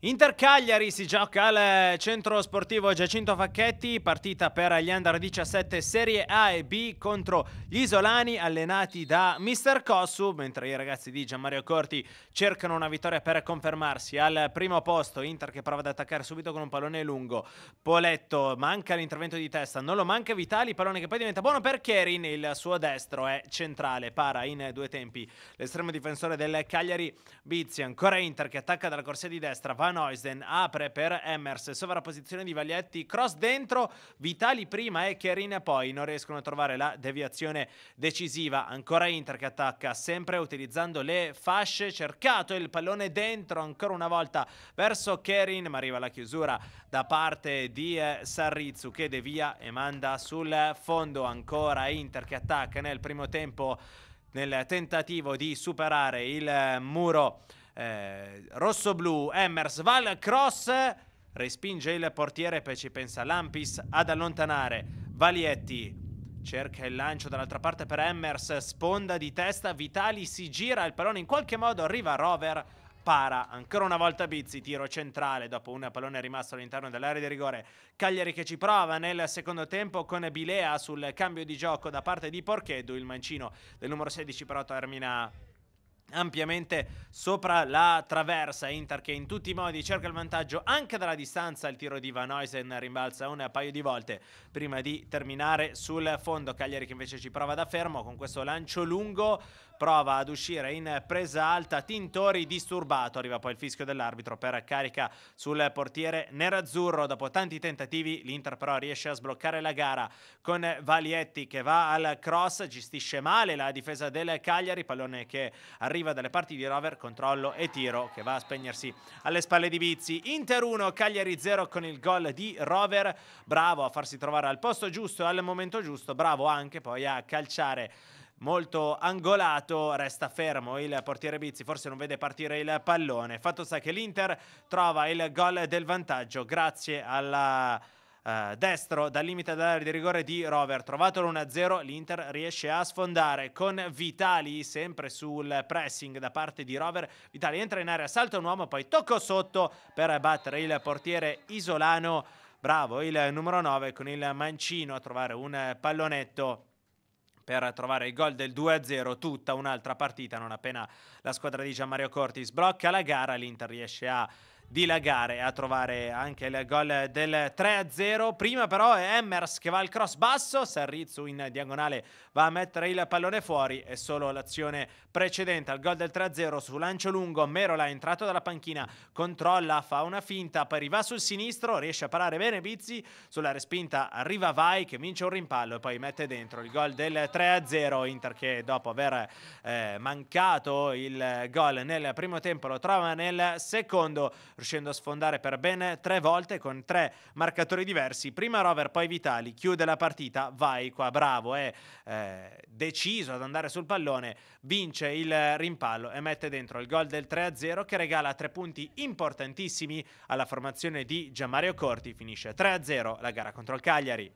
Inter Cagliari si gioca al eh, centro sportivo Giacinto Facchetti, partita per gli under 17 Serie A e B contro gli isolani allenati da Mr. Cossu, mentre i ragazzi di Gianmario Corti cercano una vittoria per confermarsi al primo posto, Inter che prova ad attaccare subito con un pallone lungo, Poletto manca l'intervento di testa, non lo manca Vitali, pallone che poi diventa buono per Kerin, il suo destro è centrale, para in due tempi l'estremo difensore del Cagliari Bizzi, ancora Inter che attacca dalla corsia di destra, vanno Noisen apre per Emmers, sovrapposizione di Vaglietti, cross dentro, Vitali prima e Kerin poi, non riescono a trovare la deviazione decisiva, ancora Inter che attacca, sempre utilizzando le fasce, cercato il pallone dentro ancora una volta verso Kerin, ma arriva la chiusura da parte di eh, Sarrizzu che devia e manda sul fondo ancora Inter che attacca nel primo tempo nel tentativo di superare il eh, muro eh, rossoblu, Emmers va al cross, respinge il portiere, poi ci pensa Lampis ad allontanare, Valietti cerca il lancio dall'altra parte per Emmers, sponda di testa, Vitali si gira, il pallone in qualche modo arriva a Rover, para, ancora una volta Bizzi, tiro centrale dopo un pallone rimasto all'interno dell'area di rigore, Cagliari che ci prova nel secondo tempo con Bilea sul cambio di gioco da parte di Porchedu, il mancino del numero 16 però termina ampiamente sopra la traversa Inter che in tutti i modi cerca il vantaggio anche dalla distanza il tiro di Van Huysen rimbalza un paio di volte prima di terminare sul fondo Cagliari che invece ci prova da fermo con questo lancio lungo prova ad uscire in presa alta, Tintori disturbato, arriva poi il fischio dell'arbitro per carica sul portiere nerazzurro, dopo tanti tentativi l'Inter però riesce a sbloccare la gara con Valietti che va al cross, gestisce male la difesa del Cagliari, pallone che arriva dalle parti di Rover, controllo e tiro che va a spegnersi alle spalle di Bizzi, Inter 1, Cagliari 0 con il gol di Rover, bravo a farsi trovare al posto giusto al momento giusto, bravo anche poi a calciare molto angolato, resta fermo il portiere Bizzi, forse non vede partire il pallone. Fatto sta che l'Inter trova il gol del vantaggio grazie alla Uh, destro dal limite dell'area di rigore di Rover. Trovato l'1-0, l'Inter riesce a sfondare con Vitali, sempre sul pressing da parte di Rover. Vitali entra in area, salta un uomo, poi tocco sotto per battere il portiere isolano. Bravo il numero 9 con il mancino a trovare un pallonetto per trovare il gol del 2-0, tutta un'altra partita non appena la squadra di Gianmario Cortis blocca la gara, l'Inter riesce a dilagare a trovare anche il gol del 3-0. Prima però è Emmers che va al cross basso, Sarrizzo in diagonale va a mettere il pallone fuori e solo l'azione precedente al gol del 3-0 su lancio lungo, Merola è entrato dalla panchina, controlla, fa una finta, poi arriva sul sinistro, riesce a parare bene Bizzi, sulla respinta arriva Vai che vince un rimpallo e poi mette dentro il gol del 3-0, Inter che dopo aver eh, mancato il gol nel primo tempo lo trova nel secondo riuscendo a sfondare per ben tre volte con tre marcatori diversi. Prima Rover, poi Vitali, chiude la partita, vai qua, bravo, è eh, deciso ad andare sul pallone, vince il rimpallo e mette dentro il gol del 3-0 che regala tre punti importantissimi alla formazione di Giammario Corti. Finisce 3-0 la gara contro il Cagliari.